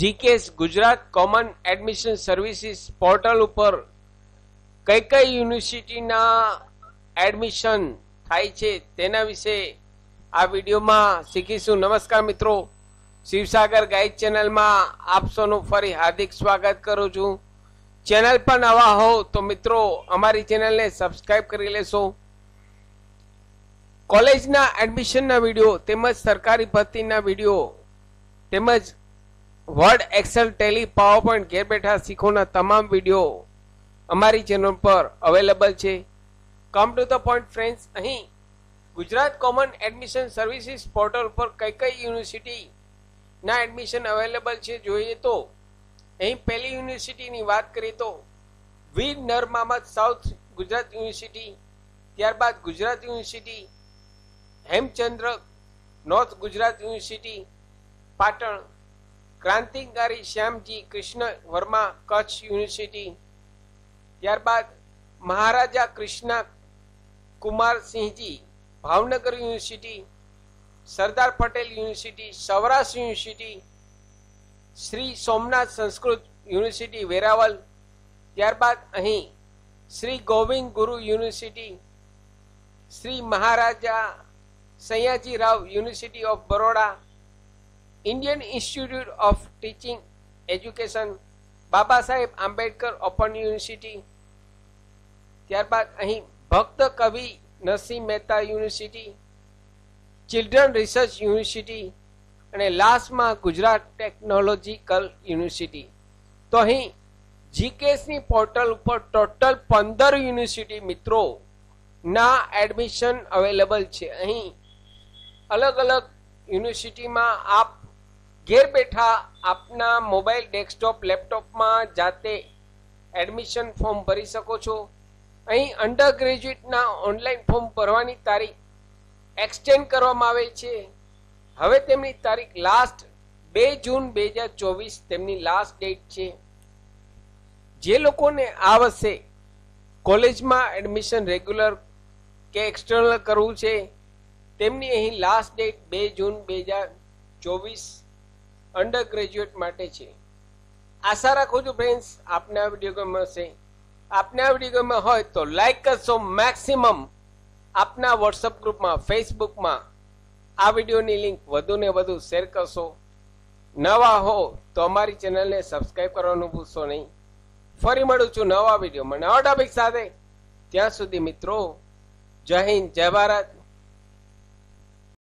GKS Gujarat common admission services portal ઉપર કઈ કઈ યુનિવર્સિટીના એડમિશન થાય છે તેના વિશે આ વિડીયોમાં શીખીશું નમસ્કાર મિત્રો શિવસાગર ગાઈડ ચેનલમાં આપ સૌનું ફરી હાર્દિક સ્વાગત કરું છું ચેનલ પર નવા હો તો મિત્રો અમારી ચેનલને સબસ્ક્રાઈબ કરી લેશો કોલેજના એડમિશનના વિડીયો તેમજ સરકારી ભરતીના વિડીયો તેમજ Word Excel Tally PowerPoint ઘેર બેઠા શીખોના તમામ વિડીયો અમારી ચેનલ પર અવેલેબલ છે come to the point friends અહીં Gujarat common admission services portal પર કઈ કઈ યુનિવર્સિટીના એડમિશન અવેલેબલ છે જોઈએ તો અહીં પહેલી યુનિવર્સિટીની વાત કરીએ તો વીર નરમામદ સાઉથ ગુજરાત યુનિવર્સિટી ત્યારબાદ Gujarat university Hemchandra north Gujarat university Patan ક્રાંતિકારી શ્યામજી કૃષ્ણ વર્મા કચ્છ યુનિવર્સિટી ત્યારબાદ Maharaja Krishna Kumarsinhji Bhavnagar university Sardar Patel university Saurashtra university Shri Somnath Sanskrit university Veraval ત્યારબાદ અહીં Shri Govind Guru university Shri Maharaja Sayajirao university of Baroda Indian institute of teaching education Baba Saheb Ambedkar open university ત્યારબાદ અહીં ભક્ત કવિ Narsinh Mehta university children research university અને લાસ્ટમાં ગુજરાત ટેકનોલોજીકલ યુનિવર્સિટી તો અહીં જીકેસની પોર્ટલ ઉપર ટોટલ પંદર યુનિવર્સિટી મિત્રો ના એડમિશન અવેલેબલ છે અહીં અલગ અલગ યુનિવર્સિટીમાં આપ ઘેર બેઠા આપના મોબાઈલ ડેસ્કટોપ લેપટોપમાં જાતે એડમિશન ફોર્મ ભરી શકો છો અહીં અંડર ગ્રેજ્યુએટના ઓનલાઈન ફોર્મ ભરવાની તારીખ એક્સટેન્ડ કરવામાં આવે છે હવે તેમની તારીખ લાસ્ટ બે જૂન બે હજાર ચોવીસ તેમની લાસ્ટ ડેટ છે જે લોકોને આ વર્ષે કોલેજમાં એડમિશન રેગ્યુલર કે એક્સટર્નલ કરવું છે તેમની અહીં લાસ્ટ ડેટ બે જૂન બે હજાર ચોવીસ અંડર ગ્રેજ્યુએટ માટે છે આશા રાખું છું ફ્રેન્ડ્સ આપને આ વિડીયો ગમ્યો હશે આપને આ વિડીયો ગમ્યો હોય તો લાઈક કરશો મેક્સિમમ આપના વોટ્સઅપ ગ્રુપમાં ફેસબુકમાં આ વિડીયોની લિંક વધુને વધુ શેર કરશો નવા હો તો અમારી ચેનલને સબસ્ક્રાઈબ કરવાનું ભૂલશો નહીં ફરી મળું છું નવા વિડીયોમાં નવા ટોપિક સાથે ત્યાં સુધી મિત્રો જય હિન્દ જય ભારત